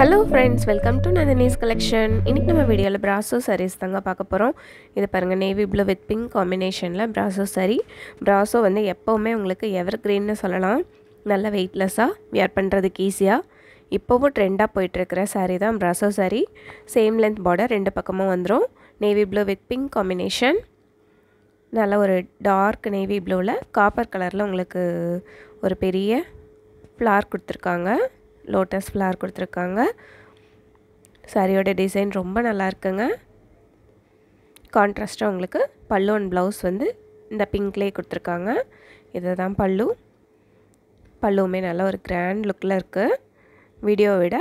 hello friends welcome to Nandini's collection இன்றைக்கி நம்ம வீடியோவில் ப்ராசோ சாரீஸ் தாங்க பார்க்க போகிறோம் இது பாருங்கள் நேவி ப்ளூ வித் பிங்க் காம்பினேஷனில் ப்ராசோ சாரீ ப்ராசோ வந்து எப்போவுமே உங்களுக்கு எவர் கிரீன்னு சொல்லலாம் நல்ல வெயிட்லெஸ்ஸாக வியர் பண்ணுறதுக்கு ஈஸியாக இப்போவும் ட்ரெண்டாக போயிட்டுருக்கிற சாரீ தான் ப்ராசோ சாரீ சேம் லென்த் பார்டர் ரெண்டு பக்கமும் வந்துடும் navy blue with pink combination நல்ல ஒரு டார்க் நேவி ப்ளூவில் காப்பர் கலரில் உங்களுக்கு ஒரு பெரிய ஃப்ளார் கொடுத்துருக்காங்க லோட்டஸ் ஃப்ளார் கொடுத்துருக்காங்க சாரியோட டிசைன் ரொம்ப நல்லா இருக்குங்க கான்ட்ராஸ்ட்டாக உங்களுக்கு பல்லு அண்ட் ப்ளவுஸ் வந்து இந்த பிங்க்லேயே கொடுத்துருக்காங்க தான் பல்லு பல்லுவுமே நல்ல ஒரு கிராண்ட் லுக்கில் இருக்குது வீடியோவை விட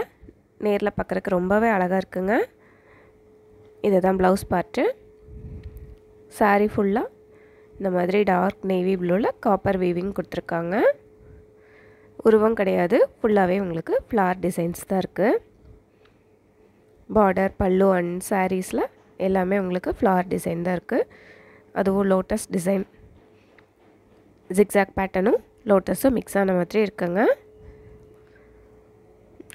நேரில் பார்க்குறக்கு ரொம்பவே அழகாக இருக்குங்க தான் ப்ளவுஸ் பார்ட்டு சாரீ ஃபுல்லாக இந்த மாதிரி டார்க் நேவி ப்ளூவில் காப்பர் வீவிங் கொடுத்துருக்காங்க உருவம் கிடையாது ஃபுல்லாகவே உங்களுக்கு ஃப்ளார் டிசைன்ஸ் தான் இருக்குது பார்டர் பல்லு அண்ட் சாரீஸில் எல்லாமே உங்களுக்கு ஃப்ளார் டிசைன் தான் இருக்குது அதுவும் லோட்டஸ் டிசைன் ஜிக்ஸாக் பேட்டர்னும் லோட்டஸும் மிக்ஸ் ஆன மாதிரி இருக்குங்க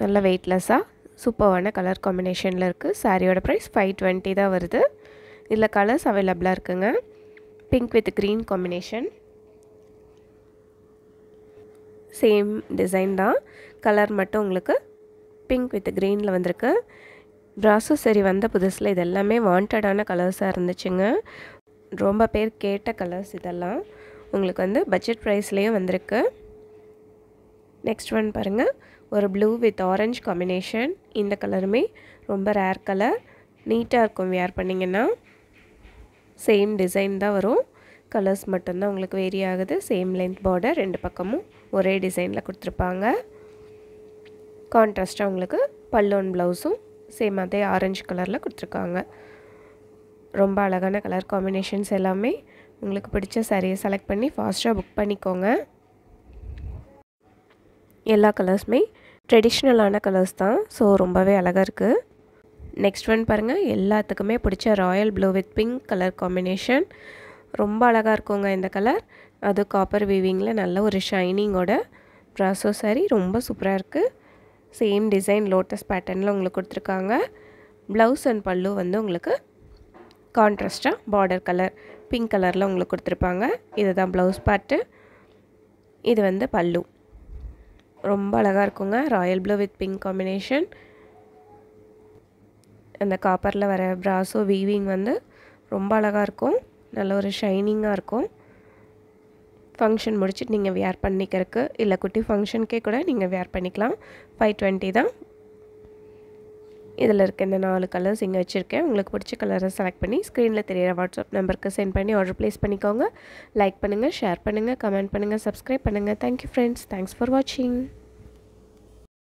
நல்ல வெயிட்லெஸ்ஸாக சூப்பரான கலர் காம்பினேஷனில் இருக்குது சாரியோட ப்ரைஸ் ஃபைவ் டுவெண்ட்டி தான் வருது இதில் கலர்ஸ் அவைலபிளாக இருக்குங்க pink with green combination same design தான் கலர் மட்டும் உங்களுக்கு பிங்க் வித் க்ரீனில் வந்திருக்கு ப்ராசோ சரி வந்த புதுசில் இதெல்லாமே வாண்டடான கலர்ஸாக இருந்துச்சுங்க ரொம்ப பேர் கேட்ட கலர்ஸ் இதெல்லாம் உங்களுக்கு வந்து பட்ஜெட் ப்ரைஸ்லேயும் வந்திருக்கு நெக்ஸ்ட் ஒன் பாருங்கள் ஒரு ப்ளூ வித் ஆரஞ்ச் காம்பினேஷன் இந்த கலருமே ரொம்ப ரேர் கலர் நீட்டாக இருக்கும் வியர் பண்ணிங்கன்னா சேம் டிசைன் தான் வரும் கலர்ஸ் மட்டும்தான் உங்களுக்கு வேரி ஆகுது சேம் லென்த் பார்டர் ரெண்டு பக்கமும் ஒரே டிசைனில் கொடுத்துருப்பாங்க கான்ட்ராஸ்ட்டாக உங்களுக்கு பல்லோன் ப்ளவுஸும் சேம் அதே ஆரஞ்சு கலரில் கொடுத்துருக்காங்க ரொம்ப அழகான கலர் காம்பினேஷன்ஸ் எல்லாமே உங்களுக்கு பிடிச்ச சாரியை செலக்ட் பண்ணி ஃபாஸ்ட்டாக புக் பண்ணிக்கோங்க எல்லா கலர்ஸுமே ட்ரெடிஷ்னலான கலர்ஸ் தான் ஸோ ரொம்பவே அழகாக இருக்குது நெக்ஸ்ட் ஒன் பாருங்கள் எல்லாத்துக்குமே பிடிச்ச royal blue with pink colour combination ரொம்ப அழகாக இருக்குங்க இந்த கலர் அது காப்பர் வீவிங்கில் நல்ல ஒரு ஷைனிங்கோட ப்ராசோ சாரீ ரொம்ப சூப்பராக இருக்குது சேம் டிசைன் லோட்டஸ் பேட்டர்னில் உங்களுக்கு கொடுத்துருக்காங்க ப்ளவுஸ் அண்ட் பல்லு வந்து உங்களுக்கு கான்ட்ராஸ்டாக பார்டர் கலர் பிங்க் கலரில் உங்களுக்கு கொடுத்துருப்பாங்க இதுதான் ப்ளவுஸ் பார்ட்டு இது வந்து பல்லு ரொம்ப அழகாக இருக்குங்க royal blue with pink combination அந்த காப்பரில் வர ப்ராஸோ வீவிங் வந்து ரொம்ப அழகாக இருக்கும் நல்ல ஒரு ஷைனிங்காக இருக்கும் ஃபங்க்ஷன் முடிச்சுட்டு நீங்கள் வேர் பண்ணிக்கிறதுக்கு இல்லை குட்டி ஃபங்க்ஷனுக்கே கூட நீங்கள் வேர் பண்ணிக்கலாம் ஃபைவ் டுவெண்ட்டி தான் இதில் இருக்க இந்த நாலு கலர்ஸ் இங்கே வச்சுருக்கேன் உங்களுக்கு பிடிச்ச கலரை செலக்ட் பண்ணி ஸ்க்ரீனில் தெரியிற வாட்ஸ்அப் நம்பருக்கு சென்ட் பண்ணி ஆர்டர் ப்ளேஸ் பண்ணிக்கோங்க லைக் பண்ணுங்கள் ஷேர் பண்ணுங்கள் கமெண்ட் பண்ணுங்கள் சப்ஸ்கிரைப் பண்ணுங்கள் தேங்க்யூ ஃப்ரெண்ட்ஸ் தேங்க்ஸ் ஃபார் வாட்சிங்